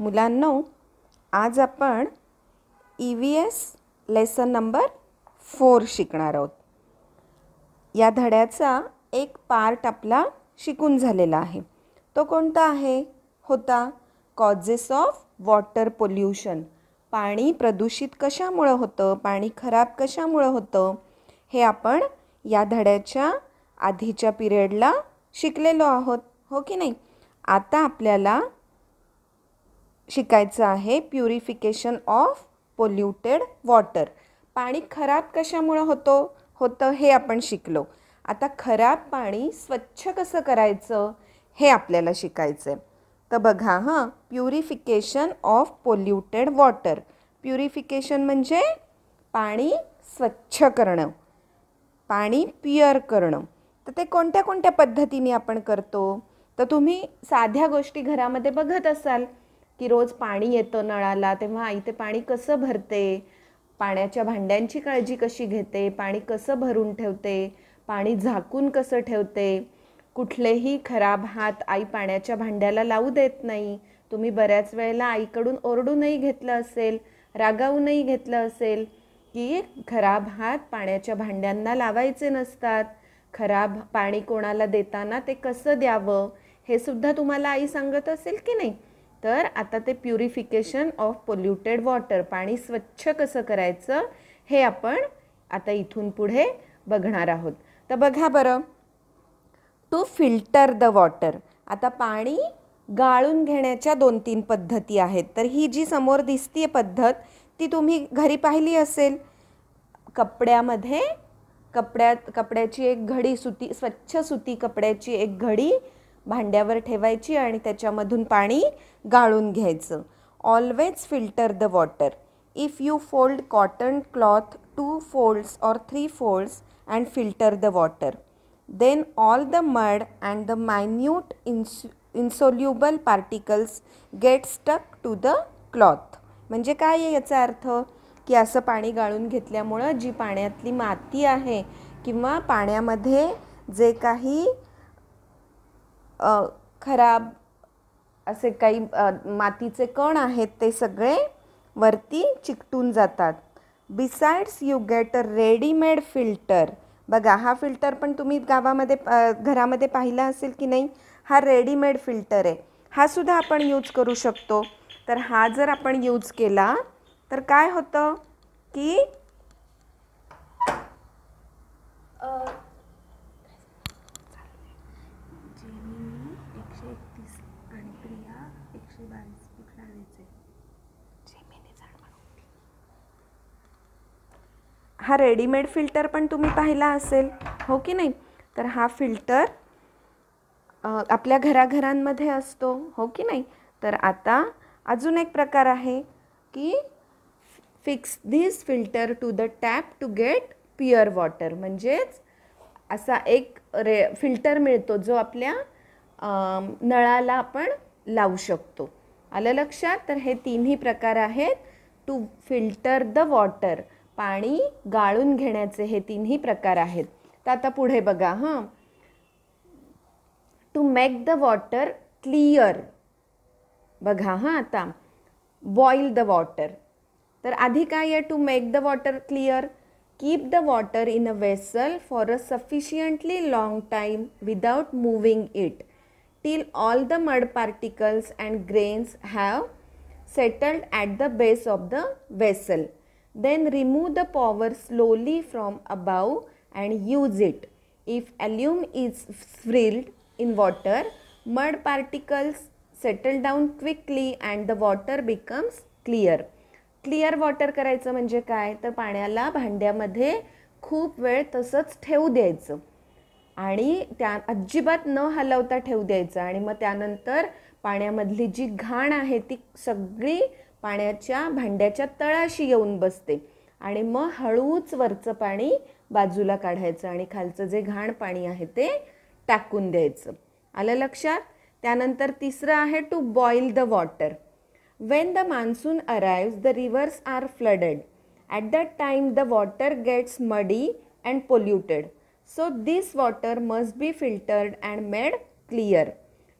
मुलांनो आज आपण E V S lesson number four शिकणार आहोत या धड्याचा एक पार्ट आपला शिकून झालेला आहे तो कोणता आहे होता कॉजेस ऑफ वॉटर पोल्युशन पाणी प्रदूषित कशामुळं होतं पाणी खराब कशामुळं होतं हे आपण या धड्याच्या आधीच्या पिरियडला शिकलेलो आहोत हो की नाही आता आपल्याला शिकायचं आहे प्युरिफिकेशन ऑफ पोल्युटेड वॉटर पाणी खराब कशामुळं होतो होतं हे आपण शिकलो आता खराब पाणी स्वच्छ कसं करायचं हे आपल्याला शिकायचं आहे तर बघा हां purification of polluted water purification म्हणजे पाणी स्वच्छ करणं पाणी प्युअर करणं तर ते कोणत्या कोणत्या पद्धतीने आपण करतो तर तुम्ही साध्या गोष्टी घरामध्ये बघत असाल की रोज पाणी येतं नळाला तेव्हा आई ते पाणी कसं भरते पाण्याच्या भांड्यांची काळजी कशी घेते पाणी कसं भरून ठेवते पाणी झाकून कसं ठेवते कुठलेही खराब हात आई पाण्याच्या भांड्याला लावू देत नाही तुम्ही बऱ्याच वेळेला आईकडून ओरडूनही घेतलं असेल रागावूनही घेतलं असेल की खराब हात पाण्याच्या भांड्यांना लावायचे नसतात खराब पाणी कोणाला देताना ते कसं द्यावं हे सुद्धा तुम्हाला आई सांगत असेल की नाही तर आता ते प्युरिफिकेशन ऑफ पोल्युटेड वॉटर पाणी स्वच्छ कसं करायचं हे आपण आता इथून पुढे बघणार आहोत तर बघा बरं टू फिल्टर द वॉटर आता पाणी गाळून घेण्याच्या दोन तीन पद्धती आहेत तर ही जी समोर दिसतीय पद्धत ती तुम्ही घरी पाहिली असेल कपड्यामध्ये कपड्यात कपड्याची एक घडी सुती स्वच्छ सुती कपड्याची एक घडी भांड्यावर ठेवायची आणि त्याच्यामधून पाणी गाळून घ्यायचं always filter the water if you fold cotton cloth two folds or three folds and filter the water then all the mud and the minute ins insoluble particles get stuck to the cloth म्हणजे काय आहे याचा अर्थ की असं पाणी गाळून घेतल्यामुळं जी पाण्यातली माती आहे किंवा पाण्यामध्ये जे काही खराब असे काही मातीचे कण आहेत ते सगळे वरती चिकटून जातात besides you get a readymade filter बघा हा फिल्टर पण तुम्ही गावामध्ये घरामध्ये पाहिला असेल की नाही हा रेडीमेड फिल्टर आहे हा सुद्धा आपण यूज करू शकतो तर हा जर आपण यूज केला तर काय होतं की हा रेडीमेड फिल्टर पण तुम्ही पाहिला असेल हो की नाही तर हा फिल्टर आपल्या घराघरांमध्ये असतो हो की नाही तर आता अजून एक प्रकार आहे की fix this filter to the tap to get pure water म्हणजेच असा एक रे फिल्टर मिळतो जो आपल्या नळाला आपण लावू शकतो आलं लक्षात तर हे तिन्ही प्रकार आहेत टू फिल्टर द वॉटर पाणी गाळून घेण्याचे हे तीनही प्रकार आहेत तर आता पुढे बघा हां to make the water clear बघा हां आता बॉईल द वॉटर तर आधी काय आहे to make the water clear keep the water in a vessel for a sufficiently long time without moving it till all the mud particles and grains have settled at the base of the vessel Then remove the power slowly from above and use it. If alum is swirled in water, mud particles settle down quickly and the water becomes clear. Clear water करायचं म्हणजे काय तर पाण्याला भांड्यामध्ये खूप वेळ तसंच ठेवू द्यायचं आणि त्या अजिबात न हलवता ठेवू द्यायचं आणि मग त्यानंतर पाण्यामधली जी घाण आहे ती सगळी पाण्याच्या भांड्याच्या तळाशी येऊन बसते आणि मग हळूच वरचं पाणी बाजूला काढायचं आणि खालचं जे घाण पाणी आहे ते टाकून द्यायचं आलं लक्षात त्यानंतर तिसरं आहे to boil the water when the monsoon arrives the rivers are flooded at that time the water gets muddy and polluted so this water must be filtered and made clear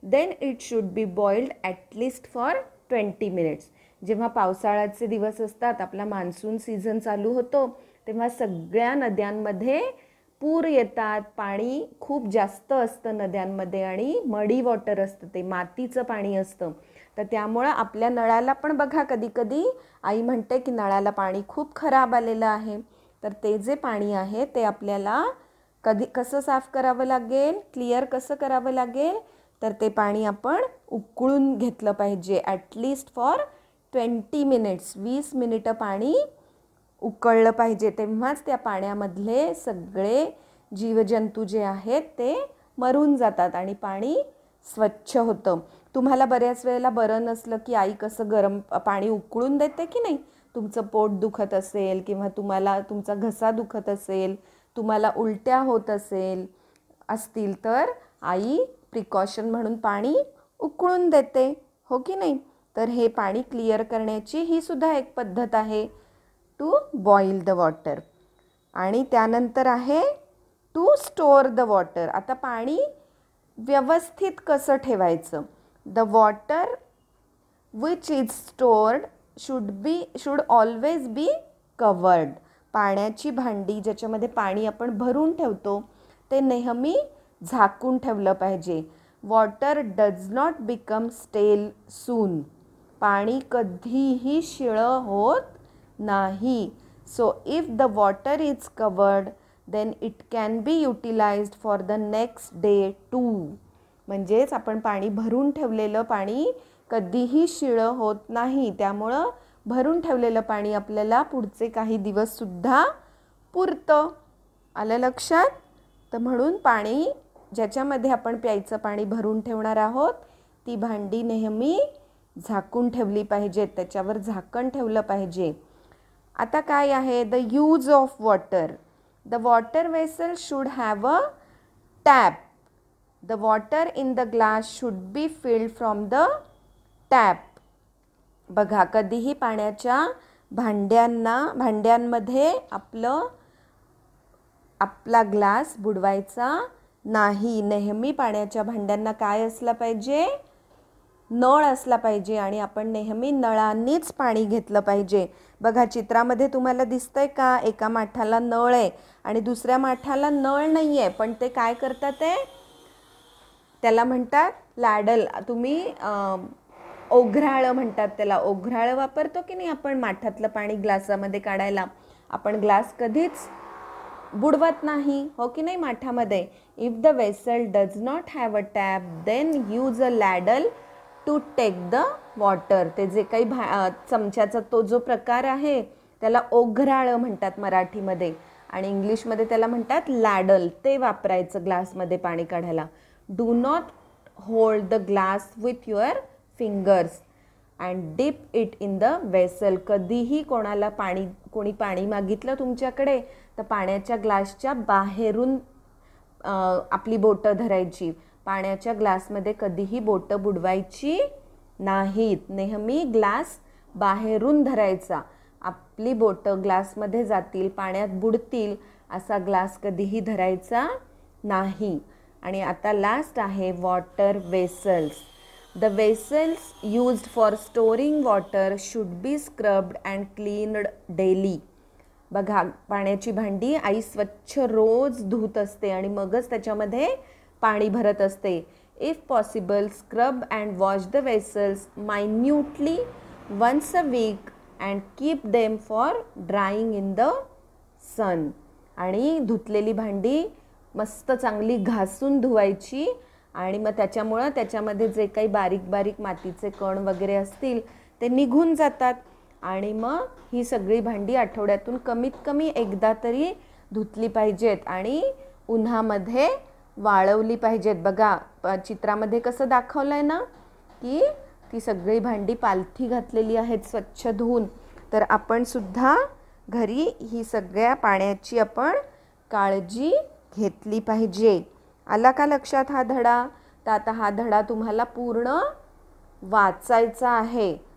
then it should be boiled at least for twenty minutes जेव्हा पावसाळ्याचे दिवस असतात आपला monsoon season चालू होतो तेव्हा सगळ्या नद्यांमध्ये पूर येतात पाणी खूप जास्त असतं नद्यांमध्ये आणि मडी वॉटर असतं ते मातीचं पाणी असतं तर त्यामुळं आपल्या नळाला पण बघा कधी कधी आई म्हणते की नळाला पाणी खूप खराब आलेलं आहे तर ते जे पाणी आहे ते आपल्याला कधी कसं साफ करावं लागेल क्लिअर कसं करावं लागेल तर ते पाणी आपण उकळून घेतलं पाहिजे ॲटलिस्ट फॉर ट्वेंटी मिनिट्स वीस मिनिटं पाणी उकळलं पाहिजे तेव्हाच त्या पाण्यामधले सगळे जीवजंतू जे आहेत ते मरून जातात आणि पाणी स्वच्छ होतं तुम्हाला बऱ्याच वेळेला बरं नसलं की आई कसं गरम पाणी उकळून देते की नाही तुमचं पोट दुखत असेल किंवा तुम्हाला तुमचा घसा दुखत असेल तुम्हाला उलट्या होत असेल असतील तर आई प्रिकॉशन म्हणून पाणी उकळून देते हो की नाही तर हे पाणी क्लिअर करण्याची ही सुद्धा एक पद्धत आहे टू बॉईल द वॉटर आणि त्यानंतर आहे टू स्टोअर द वॉटर आता पाणी व्यवस्थित कसं ठेवायचं the water which is stored should be should always be covered पाण्याची भांडी ज्याच्यामध्ये पाणी आपण भरून ठेवतो ते नेहमी झाकून ठेवलं पाहिजे वॉटर डज नॉट बिकम स्टेल सून पाणी कधीही शिळं होत नाही so if the water is covered then it can be utilised for the next day too म्हणजेच आपण पाणी भरून ठेवलेलं पाणी कधीही शिळं होत नाही त्यामुळं भरून ठेवलेलं पाणी आपल्याला पुढचे काही दिवससुद्धा पुरतं आलं लक्षात तर म्हणून पाणी ज्याच्यामध्ये आपण प्यायचं पाणी भरून ठेवणार आहोत ती भांडी नेहमी झाकून ठेवली पाहिजे त्याच्यावर झाकण ठेवलं पाहिजे आता काय आहे the use of water the water vessel should have a tap the water in the glass should be filled from the tap बघा कधीही पाण्याच्या भांड्यांना भांड्यांमध्ये आपलं आपला ग्लास बुडवायचा नाही नेहमी पाण्याच्या भांड्यांना काय असलं पाहिजे नळ असला पाहिजे आणि आपण नेहमी नळांनीच पाणी घेतलं पाहिजे बघा चित्रामध्ये तुम्हाला दिसतंय का एका माठाला नळ आहे आणि दुसऱ्या माठाला नळ नाही आहे पण ते काय करतात ते त्याला म्हणतात लाडल तुम्ही ओघराळं म्हणतात त्याला ओघराळं वापरतो की नाही आपण माठातलं पाणी ग्लासामध्ये काढायला आपण ग्लास कधीच बुडवत नाही हो की नाही माठामध्ये if the vessel does not have a tap then use a ladle to take the water ते जे काही भा चमच्याचा तो जो प्रकार आहे त्याला ओघराळं म्हणतात मराठीमध्ये आणि इंग्लिशमध्ये त्याला म्हणतात लॅडल ते वापरायचं ग्लासमध्ये पाणी काढायला do not hold the glass with your fingers and dip it in the vessel कधीही कोणाला पाणी कोणी पाणी मागितलं तुमच्याकडे तर पाण्याच्या ग्लासच्या बाहेरून आपली बोटं धरायची पाण्याच्या ग्लासमध्ये कधीही बोटं बुडवायची नाहीत नेहमी ग्लास बाहेरून धरायचा आपली बोटं ग्लासमध्ये जातील पाण्यात बुडतील असा ग्लास कधीही धरायचा नाही आणि आता लास्ट आहे water vessels the vessels used for storing water should be scrubbed and cleaned daily बघा पाण्याची भांडी आई स्वच्छ रोज धुत असते आणि मगच त्याच्यामध्ये पाणी भरत असते if possible scrub and wash the vessels minutely once a week and keep them for drying in the sun आणि धुतलेली भांडी मस्त चांगली घासून धुवायची आणि मग त्याच्यामुळं त्याच्यामध्ये जे काही बारीक बारीक मातीचे कण वगैरे असतील ते निघून जातात आणि मग ही सगळी भांडी आठवड्यातून कमीत कमी एकदा तरी धुतली पाहिजेत आणि उन्हामध्ये वाळवली पाहिजेत बघा चित्रामध्ये कसं दाखवलं आहे ना की ती सगळी भांडी पालथी घातलेली आहेत स्वच्छ धुवून तर आपण सुद्धा घरी ही सगळ्या पाण्याची आपण काळजी घेतली पाहिजे आला का लक्षात हा धडा तर आता हा धडा तुम्हाला पूर्ण वाचायचा आहे